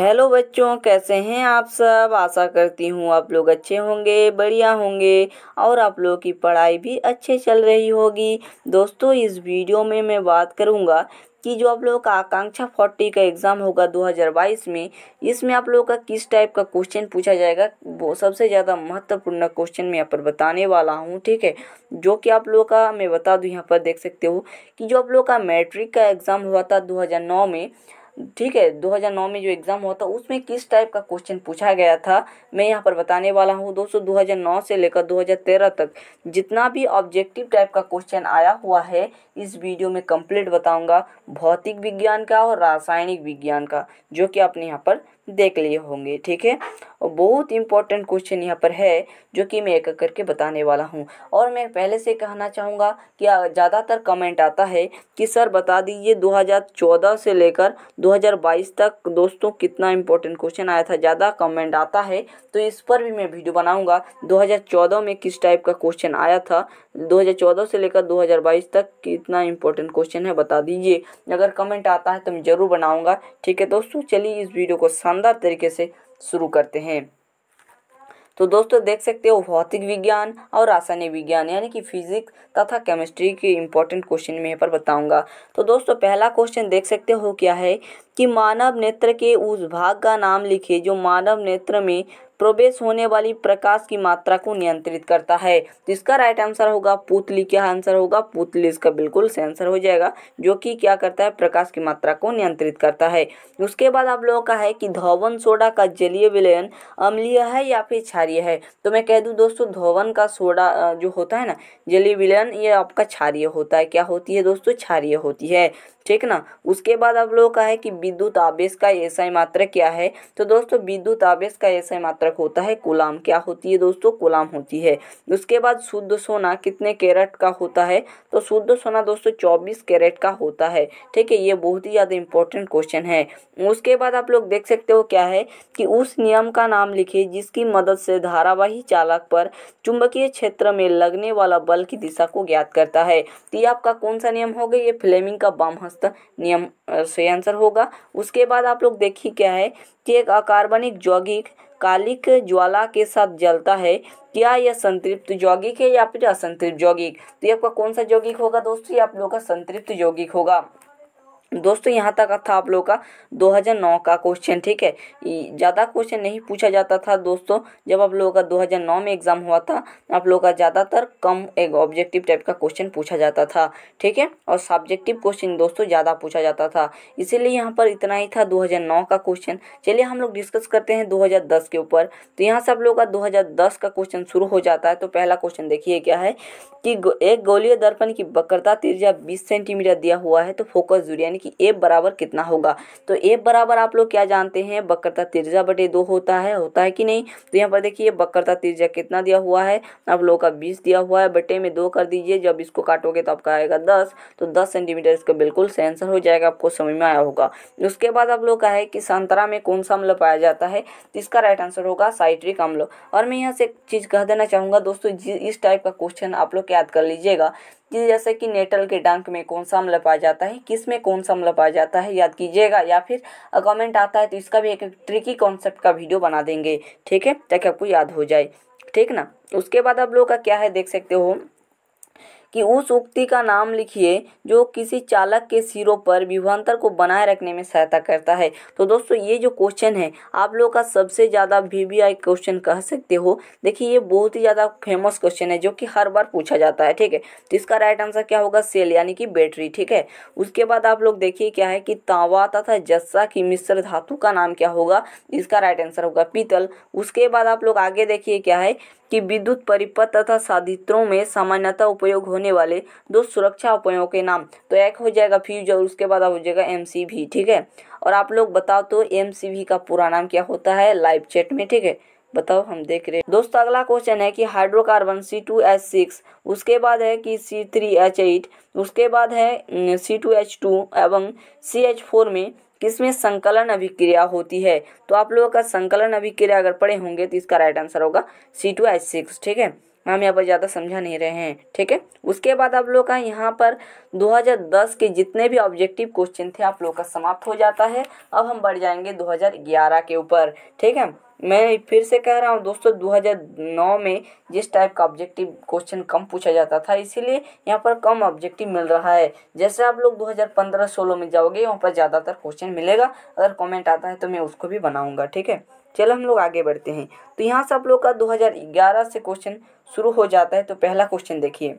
hello बच्चों कैसे हैं आप सब आशा करती हूँ आप लोग अच्छे होंगे बढ़िया होंगे और आप लोगों की पढ़ाई भी अच्छे चल रही होगी दोस्तों इस वीडियो में मैं बात करूँगा कि जो आप लोगों का आकांक्षा फोर्टी का एग्ज़ाम होगा 2022 में इसमें आप लोगों का किस टाइप का क्वेश्चन पूछा जाएगा वो सबसे ज़्यादा महत्वपूर्ण क्वेश्चन मैं यहाँ पर बताने वाला हूँ ठीक है जो कि आप लोगों का मैं बता दूँ यहाँ पर देख सकते हो कि जो आप लोगों का मैट्रिक का एग्ज़ाम हुआ था दो में ठीक है 2009 में जो एग्ज़ाम हुआ था उसमें किस टाइप का क्वेश्चन पूछा गया था मैं यहाँ पर बताने वाला हूँ दोस्तों 2009 से लेकर 2013 तक जितना भी ऑब्जेक्टिव टाइप का क्वेश्चन आया हुआ है इस वीडियो में कंप्लीट बताऊँगा भौतिक विज्ञान का और रासायनिक विज्ञान का जो कि आपने यहाँ पर देख लिए होंगे ठीक है और बहुत इंपॉर्टेंट क्वेश्चन यहाँ पर है जो कि मैं एक एक करके बताने वाला हूँ और मैं पहले से कहना चाहूँगा कि ज़्यादातर कमेंट आता है कि सर बता दीजिए 2014 से लेकर 2022 तक दोस्तों कितना इंपॉर्टेंट क्वेश्चन आया था ज़्यादा कमेंट आता है तो इस पर भी मैं वीडियो बनाऊँगा दो में किस टाइप का क्वेश्चन आया था दो से लेकर दो तक कितना इंपॉर्टेंट क्वेश्चन है बता दीजिए अगर कमेंट आता है तो मैं ज़रूर बनाऊँगा ठीक है दोस्तों चलिए इस वीडियो को सामने शानदार तरीके से शुरू करते हैं तो दोस्तों देख सकते हो भौतिक विज्ञान और रासायनिक विज्ञान यानी कि फिजिक्स तथा केमिस्ट्री के इम्पोर्टेंट क्वेश्चन में यहाँ पर बताऊंगा तो दोस्तों पहला क्वेश्चन देख सकते हो क्या है कि मानव नेत्र के उस भाग का नाम लिखिए जो मानव नेत्र में प्रवेश होने वाली प्रकाश की मात्रा को नियंत्रित करता है इसका राइट आंसर होगा पुतली क्या आंसर होगा पुतली इसका बिल्कुल से आंसर हो जाएगा जो कि क्या करता है प्रकाश की मात्रा को नियंत्रित करता है उसके बाद आप लोगों का है कि धोवन सोडा का जलीय विलयन अम्लीय है या फिर क्षारिय है तो मैं कह दूँ दोस्तों धोवन का सोडा जो होता है ना जलीय विलयन ये आपका क्षारिय होता है क्या होती है दोस्तों क्षारिय होती है ठीक ना उसके बाद आप लोगों का है कि विद्युत आवेश का एसआई मात्रा क्या है तो दोस्तों विद्युत आवेश का एसआई मात्रा कारक होता है कोलाम क्या होती है दोस्तों कोलाम होती है उसके बाद शुद्ध सोना कितने कैरेट का होता है तो शुद्ध सोना दोस्तों चौबीस कैरेट का होता है ठीक है ये बहुत ही ज़्यादा इंपॉर्टेंट क्वेश्चन है उसके बाद आप लोग देख सकते हो क्या है कि उस नियम का नाम लिखे जिसकी मदद से धारावाही चालक पर चुंबकीय क्षेत्र में लगने वाला बल की दिशा को ज्ञात करता है तो ये आपका कौन सा नियम होगा ये फ्लेमिंग का बाम हस्त नियम से आंसर होगा उसके बाद आप लोग देखिए क्या है कि एक अकार्बनिक यौगिक कालिक ज्वाला के साथ जलता है क्या यह संतृप्त यौगिक है या फिर असंतृप्त यौगिक तो ये आपका कौन सा यौगिक होगा दोस्तों ये आप लोग का संतृप्त यौगिक होगा दोस्तों यहाँ तक था आप लोग का 2009 का क्वेश्चन ठीक है ज़्यादा क्वेश्चन नहीं पूछा जाता था दोस्तों जब आप लोगों का 2009 में एग्ज़ाम हुआ था आप लोगों का ज़्यादातर कम एक ऑब्जेक्टिव टाइप का क्वेश्चन पूछा जाता था ठीक है और सब्जेक्टिव क्वेश्चन दोस्तों ज़्यादा पूछा जाता था इसीलिए यहाँ पर इतना ही था दो का क्वेश्चन चलिए हम लोग डिस्कस करते हैं दो के ऊपर तो यहाँ से आप लोग का दो का क्वेश्चन शुरू हो जाता है तो पहला क्वेश्चन देखिए क्या है कि एक गोलीय दर्पण की बकरता तिरजा बीस सेंटीमीटर दिया हुआ है तो फोकस दूरी कि एफ बराबर कितना होगा तो एफ बराबर आप लोग क्या जानते हैं बकरता तिरजा बटे दो होता है होता है कि नहीं तो यहाँ पर देखिए बकरता तिरजा कितना दिया हुआ है आप लोगों का बीस दिया हुआ है बटे में दो कर दीजिए जब इसको काटोगे तो आपका आएगा दस तो दस सेंटीमीटर इसका बिल्कुल सेंसर हो जाएगा आपको समझ में आया होगा उसके बाद आप लोग का है कि संतरा में कौन सा अम्ल पाया जाता है तो इसका राइट आंसर होगा साइट्रिक अम्ल और मैं यहाँ से एक चीज़ कह देना चाहूँगा दोस्तों इस टाइप का क्वेश्चन आप लोग याद कर लीजिएगा कि जैसे कि नेटल के डंक में कौन सा अम्ल पाया जाता है किस में कौन सा अम्ल पाया जाता है याद कीजिएगा या फिर कमेंट आता है तो इसका भी एक ट्रिकी कॉन्सेप्ट का वीडियो बना देंगे ठीक है ताकि आपको याद हो जाए ठीक ना तो उसके बाद आप लोगों का क्या है देख सकते हो कि उस उक्ति का नाम लिखिए जो किसी चालक के सिरों पर विभवांतर को बनाए रखने में सहायता करता है तो दोस्तों ये जो क्वेश्चन है आप लोगों का सबसे ज़्यादा वी क्वेश्चन कह सकते हो देखिए ये बहुत ही ज़्यादा फेमस क्वेश्चन है जो कि हर बार पूछा जाता है ठीक है तो इसका राइट आंसर क्या होगा सेल यानी कि बैटरी ठीक है उसके बाद आप लोग देखिए क्या है कि तांवा तथा जस्सा की मिश्र धातु का नाम क्या होगा इसका राइट आंसर होगा पीतल उसके बाद आप लोग आगे देखिए क्या है कि विद्युत परिपथ तथा साधित्रों में सामान्यतः उपयोग होने वाले दो सुरक्षा उपायों के नाम तो एक हो जाएगा फ्यूज और उसके बाद हो जाएगा एम ठीक है और आप लोग बताओ तो एम का पूरा नाम क्या होता है लाइव चैट में ठीक है बताओ हम देख रहे हैं दोस्तों अगला क्वेश्चन है कि hydrocarbon C two H six उसके बाद है कि सी थ्री एच एट उसके बाद है सी टू एच टू एवं सी एच फोर में किसमें संकलन अभिक्रिया होती है तो आप लोगों का संकलन अभिक्रिया अगर पढ़े होंगे तो इसका राइट आंसर होगा सी टू एच सिक्स ठीक है हम यहाँ पर ज़्यादा समझा नहीं रहे हैं ठीक है उसके बाद आप लोग का यहाँ पर 2010 के जितने भी ऑब्जेक्टिव क्वेश्चन थे आप लोग का समाप्त हो जाता है अब हम बढ़ जाएंगे 2011 के ऊपर ठीक है मैं फिर से कह रहा हूँ दोस्तों 2009 में जिस टाइप का ऑब्जेक्टिव क्वेश्चन कम पूछा जाता था इसीलिए यहाँ पर कम ऑब्जेक्टिव मिल रहा है जैसे आप लोग 2015-16 में जाओगे वहाँ पर ज़्यादातर क्वेश्चन मिलेगा अगर कमेंट आता है तो मैं उसको भी बनाऊँगा ठीक है चलो हम लोग आगे बढ़ते हैं तो यहाँ से आप लोग का दो से क्वेश्चन शुरू हो जाता है तो पहला क्वेश्चन देखिए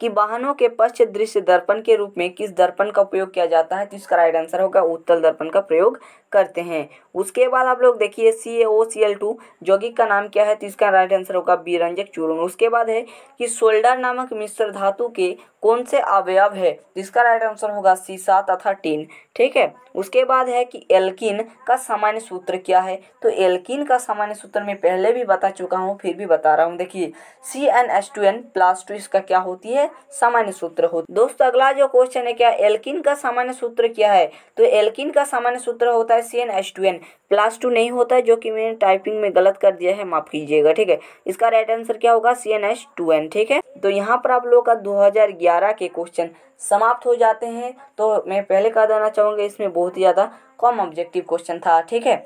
कि वाहनों के पश्च दृश्य दर्पण के रूप में किस दर्पण का उपयोग किया जाता है तो इसका राइट आंसर होगा उत्तल दर्पण का प्रयोग करते हैं उसके बाद आप लोग देखिए सी ए ओ सी एल टू यौगिक का नाम क्या है तो इसका राइट आंसर होगा बीरंजक चूर्ण उसके बाद है कि सोल्डर नामक मिश्र धातु के कौन से अवयव है जिसका राइट आंसर होगा सीसा तथा टीन ठीक है उसके बाद है कि एल्किन का सामान्य सूत्र क्या है तो एल्किन का सामान्य सूत्र मैं पहले भी बता चुका हूँ फिर भी बता रहा हूँ देखिए C N S two N plus two इसका क्या होती है सामान्य सूत्र हो दोस्तों अगला जो क्वेश्चन है क्या एल्किन का सामान्य सूत्र क्या है तो एल्किन का सामान्य सूत्र होता है C N H two N plus two नहीं होता है जो कि मैंने टाइपिंग में गलत कर दिया है माफ़ कीजिएगा ठीक है इसका राइट आंसर क्या होगा C N H two N ठीक है तो यहाँ पर आप लोगों का 2011 के क्वेश्चन समाप्त हो जाते हैं तो मैं पहले कह देना चाहूँगा इसमें बहुत ही ज़्यादा कम ऑब्जेक्टिव क्वेश्चन था ठीक है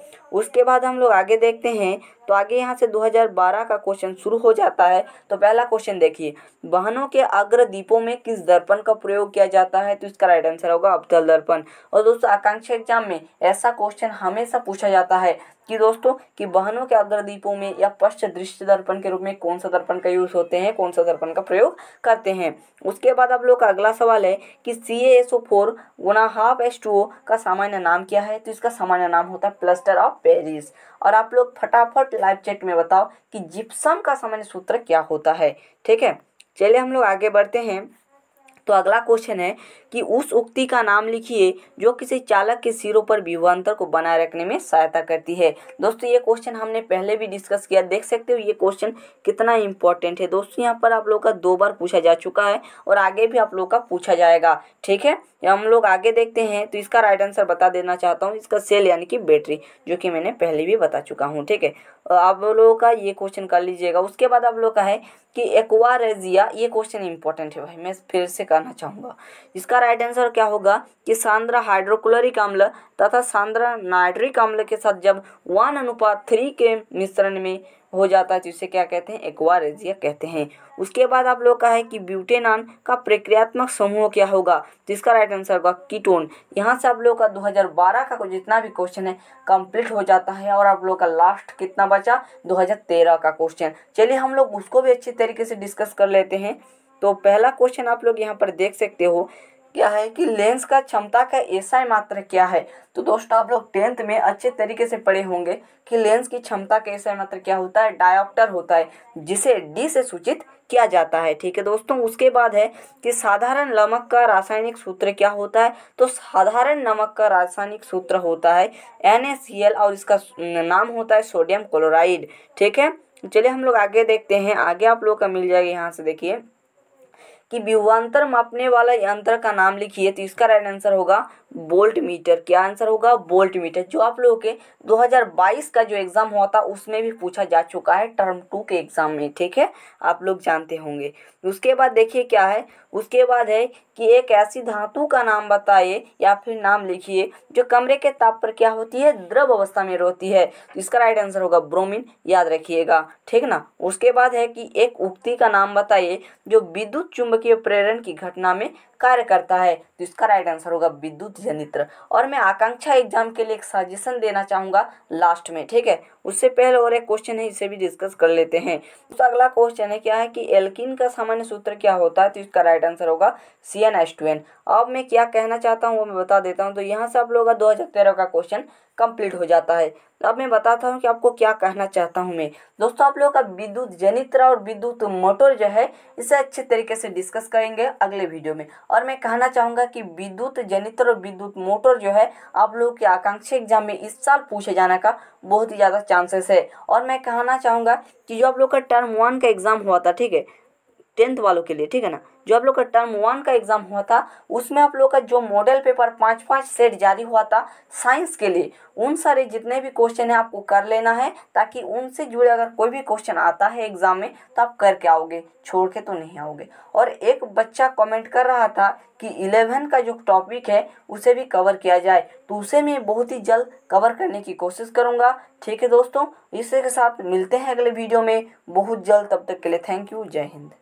उसके बाद हम लोग आगे देखते हैं तो आगे यहाँ से 2012 का क्वेश्चन शुरू हो जाता है तो पहला क्वेश्चन देखिए वाहनों के अग्र दीपों में किस दर्पण का प्रयोग किया जाता है तो इसका राइट आंसर होगा अवतल दर्पण और दोस्तों आकांक्षा एग्जाम में ऐसा क्वेश्चन हमेशा पूछा जाता है कि दोस्तों कि वाहनों के अग्रदीपों में या पश्च दृश्य दर्पण के रूप में कौन सा दर्पण का यूज़ होते हैं कौन सा दर्पण का प्रयोग करते हैं उसके बाद आप लोग का अगला सवाल है कि सी एस ओ फोर गुना हाफ एस टू ओ का सामान्य नाम क्या है तो इसका सामान्य नाम होता है प्लस्टर ऑफ पेरिस और आप लोग फटाफट लाइव चैट में बताओ कि जिप्सम का सामान्य सूत्र क्या होता है ठीक है चलिए हम लोग आगे बढ़ते हैं तो अगला क्वेश्चन है कि उस उक्ति का नाम लिखिए जो किसी चालक के सिरों पर विवांतर को बनाए रखने में सहायता करती है दोस्तों ये क्वेश्चन हमने पहले भी डिस्कस किया देख सकते हो ये क्वेश्चन कितना इंपॉर्टेंट है दोस्तों यहाँ पर आप लोग का दो बार पूछा जा चुका है और आगे भी आप लोग का पूछा जाएगा ठीक है हम लोग आगे देखते हैं तो इसका राइट आंसर बता देना चाहता हूँ इसका सेल यानी कि बैटरी जो कि मैंने पहले भी बता चुका हूँ ठीक है आप लोगों का ये क्वेश्चन कर लीजिएगा उसके बाद आप लोग का है कि एक्वा रेजिया ये क्वेश्चन इंपॉर्टेंट है भाई मैं फिर से कहना चाहूँगा इसका राइट आंसर क्या होगा कि सांद्रा हाइड्रोक्लोरिक अम्ल तथा सांद्रा नाइट्रिक अम्ल के साथ जब वन अनुपात थ्री के मिश्रण में हो जाता है जिसे तो क्या कहते हैं एक्वारेजिया कहते हैं उसके बाद आप लोग का है कि ब्यूटेनान का प्रक्रियात्मक समूह क्या होगा जिसका राइट आंसर होगा कीटोन यहाँ से आप लोग का 2012 का जितना भी क्वेश्चन है कंप्लीट हो जाता है और आप लोग का लास्ट कितना बचा 2013 का क्वेश्चन चलिए हम लोग उसको भी अच्छे तरीके से डिस्कस कर लेते हैं तो पहला क्वेश्चन आप लोग यहाँ पर देख सकते हो क्या है कि लेंस का क्षमता का ऐसा मात्र क्या है तो दोस्तों आप लोग टेंथ में अच्छे तरीके से पढ़े होंगे कि लेंस की क्षमता का ऐसा मात्र क्या होता है डायोप्टर होता है जिसे डी से सूचित किया जाता है ठीक है दोस्तों उसके बाद है कि साधारण नमक का रासायनिक सूत्र क्या होता है तो साधारण नमक का रासायनिक सूत्र होता है एन और इसका नाम होता है सोडियम क्लोराइड ठीक है चलिए हम लोग आगे देखते हैं आगे आप लोग का मिल जाएगा यहाँ से देखिए कि विभवांतर मापने वाला यंत्र का नाम लिखिए तो इसका राइट आंसर होगा बोल्ट मीटर क्या आंसर होगा बोल्ट मीटर जो आप लोगों के 2022 का जो एग्ज़ाम हुआ था उसमें भी पूछा जा चुका है टर्म टू के एग्ज़ाम में ठीक है आप लोग जानते होंगे उसके बाद देखिए क्या है उसके बाद है कि एक ऐसी धातु का नाम बताइए या फिर नाम लिखिए जो कमरे के ताप पर क्या होती है द्रव अवस्था में रहती है तो इसका राइट आंसर होगा ब्रोमिन याद रखिएगा ठीक ना उसके बाद है कि एक उक्ति का नाम बताइए जो विद्युत चुंबक चुंबकीय प्रेरण की घटना में कार्य करता है तो इसका राइट आंसर होगा विद्युत जनित्र और मैं आकांक्षा एग्जाम के लिए एक सजेशन देना चाहूँगा लास्ट में ठीक है उससे पहले और एक क्वेश्चन है इसे भी डिस्कस कर लेते हैं तो अगला क्वेश्चन है क्या है कि एल्किन का सामान्य सूत्र क्या होता है तो इसका राइट आंसर होगा C N S two N अब मैं क्या कहना चाहता हूँ वो मैं बता देता हूँ तो यहाँ से आप लोग का दो हज़ार तेरह का क्वेश्चन कंप्लीट हो जाता है अब मैं बताता हूँ कि आपको क्या कहना चाहता हूँ मैं दोस्तों आप लोगों का विद्युत जनित्र और विद्युत मोटर जो है इसे अच्छे तरीके से डिस्कस करेंगे अगले वीडियो में और मैं कहना चाहूँगा कि विद्युत जनित्र और विद्युत मोटर जो है आप लोगों के आकांक्षी एग्जाम में इस साल पूछे जाने का बहुत ही ज़्यादा चांसेस है और मैं कहना चाहूँगा कि जो आप लोग का टर्म वन का एग्ज़ाम हुआ था ठीक है टेंथ वालों के लिए ठीक है ना जो आप लोग का टर्म वन का एग्जाम हुआ था उसमें आप लोग का जो मॉडल पेपर पाँच पाँच सेट जारी हुआ था साइंस के लिए उन सारे जितने भी क्वेश्चन है आपको कर लेना है ताकि उनसे जुड़े अगर कोई भी क्वेश्चन आता है एग्जाम में तो आप करके आओगे छोड़ के तो नहीं आओगे और एक बच्चा कमेंट कर रहा था कि इलेवन का जो टॉपिक है उसे भी कवर किया जाए तो उसे मैं बहुत ही जल्द कवर करने की कोशिश करूँगा ठीक है दोस्तों इसी के साथ मिलते हैं अगले वीडियो में बहुत जल्द तब तक के लिए थैंक यू जय हिंद